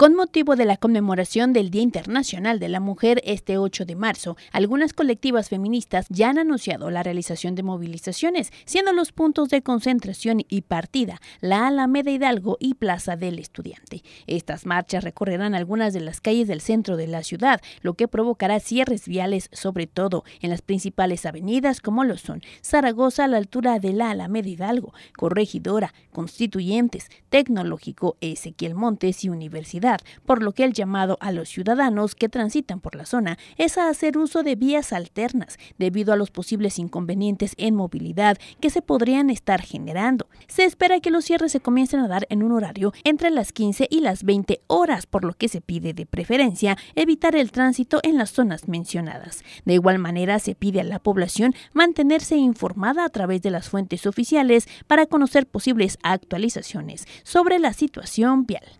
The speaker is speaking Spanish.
Con motivo de la conmemoración del Día Internacional de la Mujer este 8 de marzo, algunas colectivas feministas ya han anunciado la realización de movilizaciones, siendo los puntos de concentración y partida la Alameda Hidalgo y Plaza del Estudiante. Estas marchas recorrerán algunas de las calles del centro de la ciudad, lo que provocará cierres viales, sobre todo en las principales avenidas como lo son Zaragoza a la altura de la Alameda Hidalgo, Corregidora, Constituyentes, Tecnológico, Ezequiel Montes y Universidad por lo que el llamado a los ciudadanos que transitan por la zona es a hacer uso de vías alternas debido a los posibles inconvenientes en movilidad que se podrían estar generando. Se espera que los cierres se comiencen a dar en un horario entre las 15 y las 20 horas, por lo que se pide de preferencia evitar el tránsito en las zonas mencionadas. De igual manera, se pide a la población mantenerse informada a través de las fuentes oficiales para conocer posibles actualizaciones sobre la situación vial